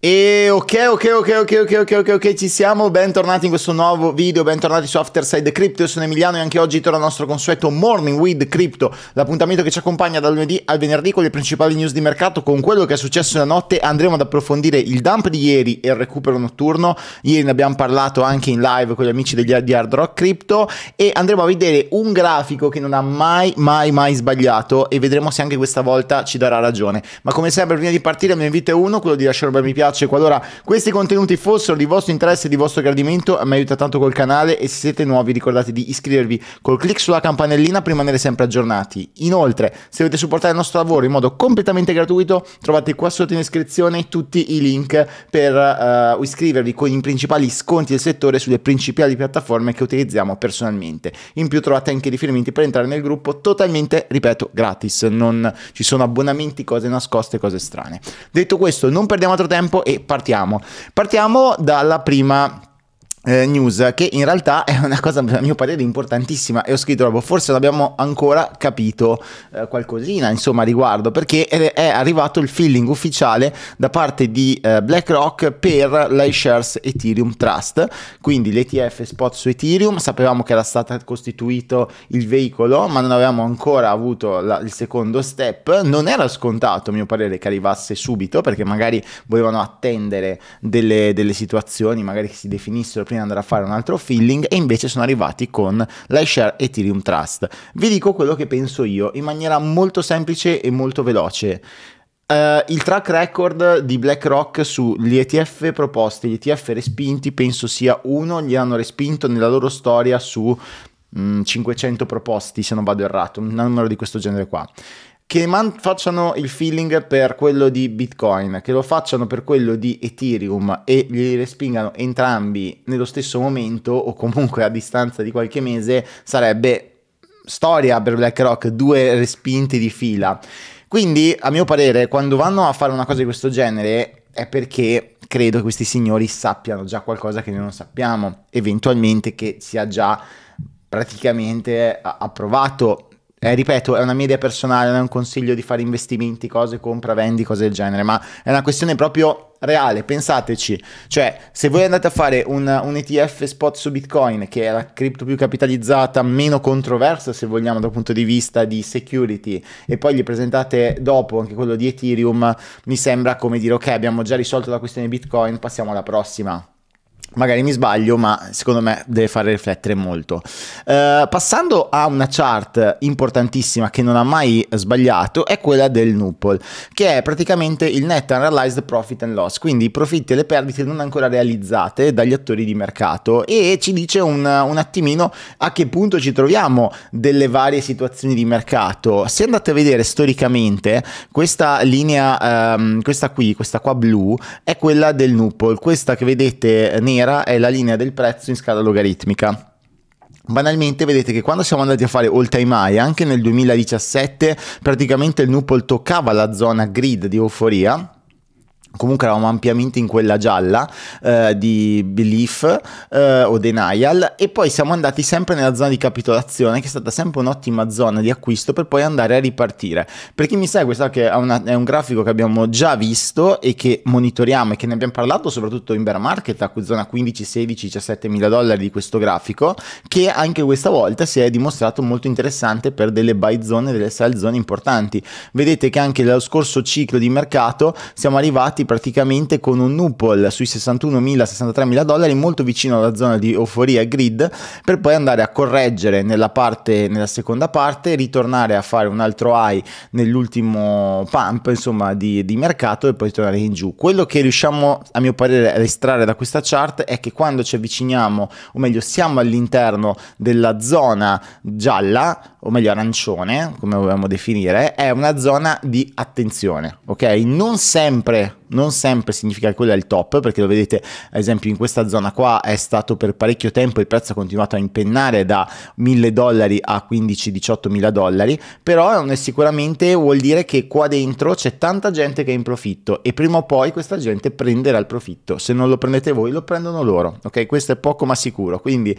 E ok, ok, ok, ok, ok, ok, ok, ok, ci siamo, bentornati in questo nuovo video, bentornati su Afterside Crypto, io sono Emiliano e anche oggi torna il nostro consueto Morning with Crypto, l'appuntamento che ci accompagna dal lunedì al venerdì con le principali news di mercato, con quello che è successo la notte andremo ad approfondire il dump di ieri e il recupero notturno, ieri ne abbiamo parlato anche in live con gli amici degli, di Hard Rock Crypto e andremo a vedere un grafico che non ha mai, mai, mai sbagliato e vedremo se anche questa volta ci darà ragione, ma come sempre prima di partire il mio invito è uno, quello di lasciare un bel mi piace piace qualora questi contenuti fossero di vostro interesse e di vostro gradimento mi aiuta tanto col canale e se siete nuovi ricordate di iscrivervi col clic sulla campanellina per rimanere sempre aggiornati inoltre se volete supportare il nostro lavoro in modo completamente gratuito trovate qua sotto in descrizione tutti i link per uh, iscrivervi con i principali sconti del settore sulle principali piattaforme che utilizziamo personalmente in più trovate anche i riferimenti per entrare nel gruppo totalmente ripeto gratis non ci sono abbonamenti cose nascoste cose strane detto questo non perdiamo altro tempo tempo e partiamo. Partiamo dalla prima eh, news che in realtà è una cosa a mio parere importantissima e ho scritto Robo, forse non abbiamo ancora capito eh, qualcosina insomma riguardo perché è arrivato il feeling ufficiale da parte di eh, BlackRock per l'iShares Ethereum Trust quindi l'ETF spot su Ethereum sapevamo che era stato costituito il veicolo ma non avevamo ancora avuto la, il secondo step non era scontato a mio parere che arrivasse subito perché magari volevano attendere delle, delle situazioni magari che si definissero prima di andare a fare un altro filling e invece sono arrivati con l'iShare Ethereum Trust. Vi dico quello che penso io in maniera molto semplice e molto veloce. Uh, il track record di BlackRock sugli ETF proposti, gli ETF respinti, penso sia uno, li hanno respinto nella loro storia su 500 mm, proposti se non vado errato, un numero di questo genere qua che man- facciano il feeling per quello di Bitcoin, che lo facciano per quello di Ethereum e li respingano entrambi nello stesso momento o comunque a distanza di qualche mese, sarebbe storia per BlackRock, due respinte di fila. Quindi, a mio parere, quando vanno a fare una cosa di questo genere è perché credo che questi signori sappiano già qualcosa che noi non sappiamo, eventualmente che sia già praticamente eh, approvato eh, ripeto, è una mia idea personale, non è un consiglio di fare investimenti, cose, compra, vendi, cose del genere, ma è una questione proprio reale, pensateci. Cioè, se voi andate a fare un, un ETF spot su Bitcoin, che è la cripto più capitalizzata, meno controversa se vogliamo dal punto di vista di security, e poi gli presentate dopo anche quello di Ethereum, mi sembra come dire, ok, abbiamo già risolto la questione Bitcoin, passiamo alla prossima. Magari mi sbaglio, ma secondo me deve fare riflettere molto. Eh, passando a una chart importantissima che non ha mai sbagliato, è quella del Nupol, che è praticamente il net unrealized profit and loss, quindi i profitti e le perdite non ancora realizzate dagli attori di mercato e ci dice un, un attimino a che punto ci troviamo delle varie situazioni di mercato. Se andate a vedere storicamente, questa linea, ehm, questa qui, questa qua blu, è quella del Nupol, questa che vedete nera nera è la linea del prezzo in scala logaritmica. Banalmente vedete che quando siamo andati a fare all time high, anche nel 2017, praticamente il Nupol toccava la zona grid di euforia, comunque eravamo ampiamente in quella gialla eh, di Belief eh, o Denial e poi siamo andati sempre nella zona di capitolazione che è stata sempre un'ottima zona di acquisto per poi andare a ripartire per chi mi segue sa che è, una, è un grafico che abbiamo già visto e che monitoriamo e che ne abbiamo parlato soprattutto in bear market a zona 15 16 17 mila dollari di questo grafico che anche questa volta si è dimostrato molto interessante per delle buy zone e delle sell zone importanti vedete che anche nello scorso ciclo di mercato siamo arrivati praticamente con un nupol sui 61.000-63.000 dollari molto vicino alla zona di euforia grid per poi andare a correggere nella, parte, nella seconda parte ritornare a fare un altro high nell'ultimo pump insomma di, di mercato e poi tornare in giù quello che riusciamo a mio parere a estrarre da questa chart è che quando ci avviciniamo o meglio siamo all'interno della zona gialla o meglio arancione come vogliamo definire è una zona di attenzione ok non sempre non sempre significa che quello è il top, perché lo vedete ad esempio in questa zona qua è stato per parecchio tempo, il prezzo ha continuato a impennare da 1000 dollari a 15-18 mila dollari, però non è sicuramente vuol dire che qua dentro c'è tanta gente che è in profitto e prima o poi questa gente prenderà il profitto, se non lo prendete voi lo prendono loro, ok? Questo è poco ma sicuro, quindi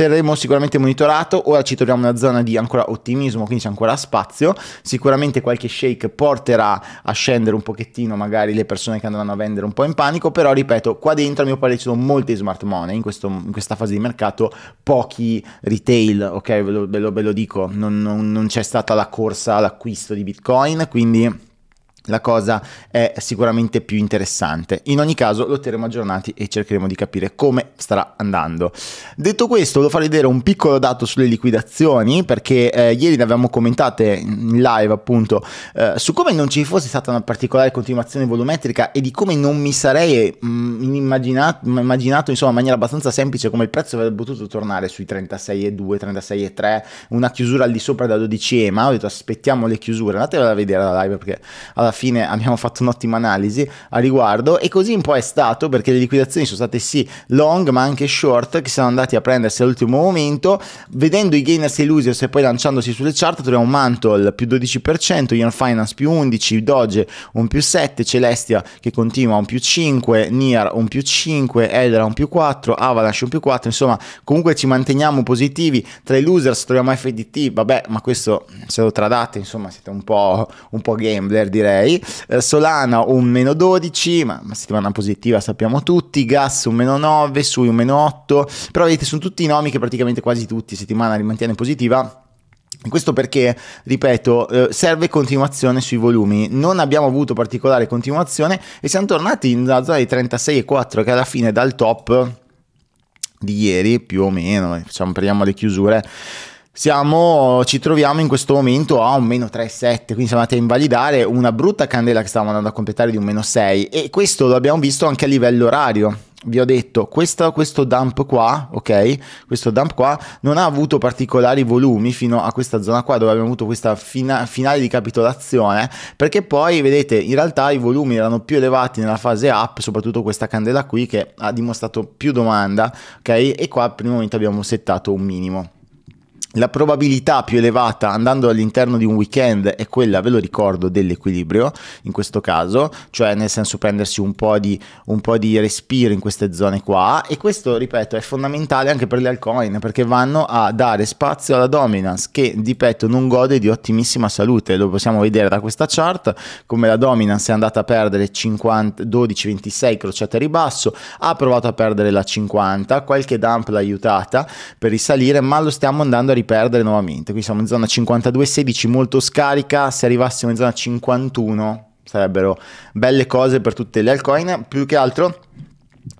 terremo sicuramente monitorato. Ora ci troviamo in una zona di ancora ottimismo, quindi c'è ancora spazio. Sicuramente qualche shake porterà a scendere un pochettino magari le persone che andranno a vendere un po' in panico, però ripeto, qua dentro a mio parere ci sono molti smart money in, questo, in questa fase di mercato, pochi retail, ok? Ve lo, ve lo, ve lo dico, non, non, non c'è stata la corsa all'acquisto di Bitcoin, quindi la cosa è sicuramente più interessante. In ogni caso lo terremo aggiornati e cercheremo di capire come starà andando. Detto questo, volevo far vedere un piccolo dato sulle liquidazioni perché eh, ieri ne avevamo commentate in live appunto eh, su come non ci fosse stata una particolare continuazione volumetrica e di come non mi sarei mh, mm, immaginato, immaginato, insomma in maniera abbastanza semplice come il prezzo avrebbe potuto tornare sui 36,2, 36,3, una chiusura al di sopra da 12 ma Ho detto aspettiamo le chiusure, andatevela a vedere la live perché allora, alla fine abbiamo fatto un'ottima analisi a riguardo e così un po' è stato perché le liquidazioni sono state sì long ma anche short che sono andati a prendersi all'ultimo momento vedendo i gainers e i losers e poi lanciandosi sulle chart troviamo Mantle più 12% Ion Finance più 11 Doge un più 7 Celestia che continua un più 5 Nier un più 5 Eldra un più 4 Avalanche un più 4 insomma comunque ci manteniamo positivi tra i losers troviamo FDT vabbè ma questo se lo tradate insomma siete un po', un po gambler direi eh, Solana un meno 12, ma settimana positiva sappiamo tutti, Gas un meno 9, Sui un meno 8, però vedete sono tutti i nomi che praticamente quasi tutti settimana li positiva. Questo perché, ripeto, eh, serve continuazione sui volumi. Non abbiamo avuto particolare continuazione e siamo tornati in zona di 36,4 che alla fine dal top di ieri più o meno, diciamo, prendiamo le chiusure, siamo, ci troviamo in questo momento a un meno 3,7, quindi siamo andati a invalidare una brutta candela che stavamo andando a completare di un meno 6 e questo lo abbiamo visto anche a livello orario. Vi ho detto, questo, questo dump qua, ok? Questo dump qua non ha avuto particolari volumi fino a questa zona qua dove abbiamo avuto questa fina, finale di capitolazione, perché poi vedete, in realtà i volumi erano più elevati nella fase up, soprattutto questa candela qui che ha dimostrato più domanda, ok? E qua per il momento abbiamo settato un minimo. La probabilità più elevata andando all'interno di un weekend è quella, ve lo ricordo, dell'equilibrio in questo caso, cioè nel senso prendersi un po' di, un po di respiro in queste zone qua e questo, ripeto, è fondamentale anche per le altcoin perché vanno a dare spazio alla dominance che di petto non gode di ottimissima salute, lo possiamo vedere da questa chart come la dominance è andata a perdere 12-26 crociate a ribasso, ha provato a perdere la 50, qualche dump l'ha aiutata per risalire ma lo stiamo andando a riperdere nuovamente. Qui siamo in zona 52-16, molto scarica. Se arrivassimo in zona 51 sarebbero belle cose per tutte le altcoin. Più che altro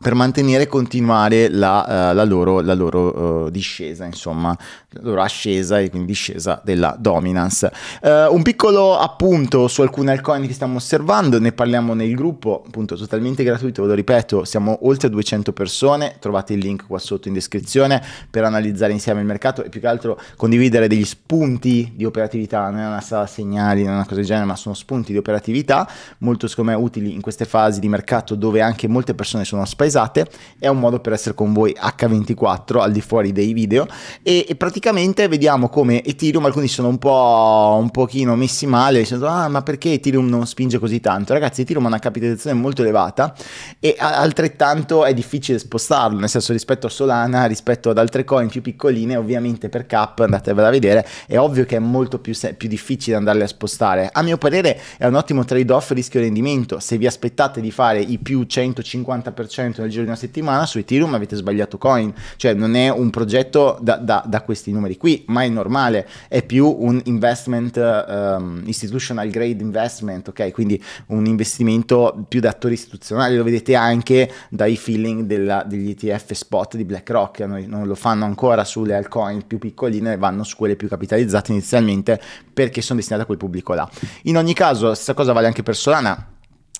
per mantenere e continuare la, uh, la loro, la loro uh, discesa, insomma, la loro ascesa e quindi discesa della dominance. Uh, un piccolo appunto su alcune altcoin che stiamo osservando, ne parliamo nel gruppo, appunto totalmente gratuito, ve lo ripeto, siamo oltre 200 persone, trovate il link qua sotto in descrizione per analizzare insieme il mercato e più che altro condividere degli spunti di operatività, non è una sala segnali, non è una cosa del genere, ma sono spunti di operatività molto secondo me utili in queste fasi di mercato dove anche molte persone sono aspettate spaesate, è un modo per essere con voi H24 al di fuori dei video e, e praticamente vediamo come Ethereum, alcuni sono un po' un pochino messi male, dicendo ah ma perché Ethereum non spinge così tanto? Ragazzi Ethereum ha una capitalizzazione molto elevata e altrettanto è difficile spostarlo, nel senso rispetto a Solana, rispetto ad altre coin più piccoline, ovviamente per cap andatevela a vedere, è ovvio che è molto più, se- più difficile andarle a spostare. A mio parere è un ottimo trade-off rischio-rendimento, se vi aspettate di fare i più 150% 100 nel giro di una settimana, su Ethereum avete sbagliato coin, cioè non è un progetto da, da, da questi numeri qui, ma è normale, è più un investment, um, institutional grade investment, ok? Quindi un investimento più da attori istituzionali, lo vedete anche dai feeling della, degli ETF spot di BlackRock, noi non lo fanno ancora sulle altcoin più piccoline, vanno su quelle più capitalizzate inizialmente perché sono destinate a quel pubblico là. In ogni caso, stessa cosa vale anche per Solana,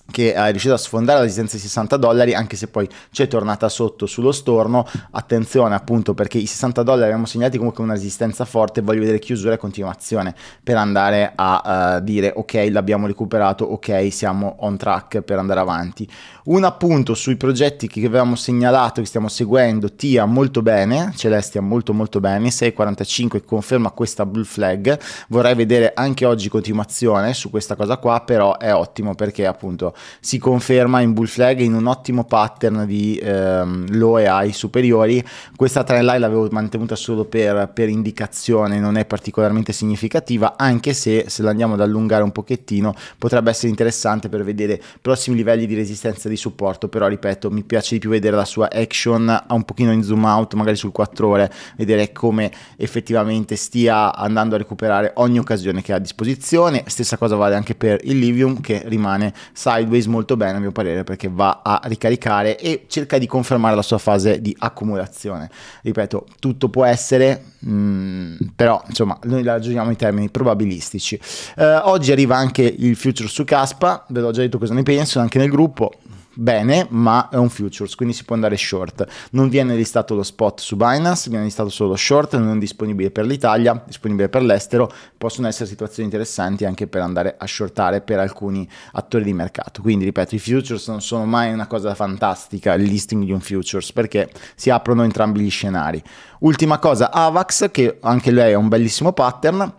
che è riuscito a sfondare la resistenza ai 60 dollari anche se poi c'è tornata sotto sullo storno attenzione appunto perché i 60 dollari abbiamo segnalati comunque una resistenza forte voglio vedere chiusura e continuazione per andare a uh, dire ok l'abbiamo recuperato ok siamo on track per andare avanti un appunto sui progetti che avevamo segnalato che stiamo seguendo TIA molto bene Celestia molto molto bene 6.45 conferma questa blue flag vorrei vedere anche oggi continuazione su questa cosa qua però è ottimo perché appunto si conferma in bull flag in un ottimo pattern di ehm, low e high superiori. Questa trend line l'avevo mantenuta solo per, per, indicazione, non è particolarmente significativa, anche se se la andiamo ad allungare un pochettino potrebbe essere interessante per vedere prossimi livelli di resistenza e di supporto, però ripeto mi piace di più vedere la sua action un pochino in zoom out, magari sul 4 ore, vedere come effettivamente stia andando a recuperare ogni occasione che ha a disposizione. Stessa cosa vale anche per il Livium che rimane side sideways molto bene a mio parere perché va a ricaricare e cerca di confermare la sua fase di accumulazione. Ripeto, tutto può essere, mh, mm, però insomma noi la ragioniamo in termini probabilistici. Eh, oggi arriva anche il future su Caspa, ve l'ho già detto cosa ne penso anche nel gruppo, bene, ma è un futures, quindi si può andare short. Non viene listato lo spot su Binance, viene listato solo short, non è disponibile per l'Italia, disponibile per l'estero. Possono essere situazioni interessanti anche per andare a shortare per alcuni attori di mercato. Quindi, ripeto, i futures non sono mai una cosa fantastica, il listing di un futures, perché si aprono entrambi gli scenari. Ultima cosa, Avax, che anche lei è un bellissimo pattern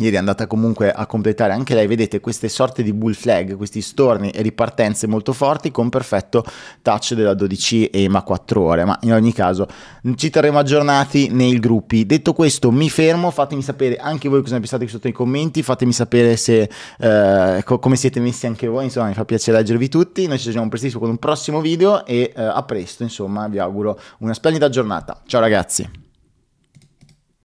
ieri è andata comunque a completare anche lei, vedete queste sorte di bull flag, questi storni e ripartenze molto forti con perfetto touch della 12 EMA 4 ore, ma in ogni caso ci terremo aggiornati nei gruppi. Detto questo mi fermo, fatemi sapere anche voi cosa ne pensate sotto nei commenti, fatemi sapere se, eh, co- come siete messi anche voi, insomma mi fa piacere leggervi tutti, noi ci vediamo prestissimo con un prossimo video e eh, a presto, insomma vi auguro una splendida giornata. Ciao ragazzi!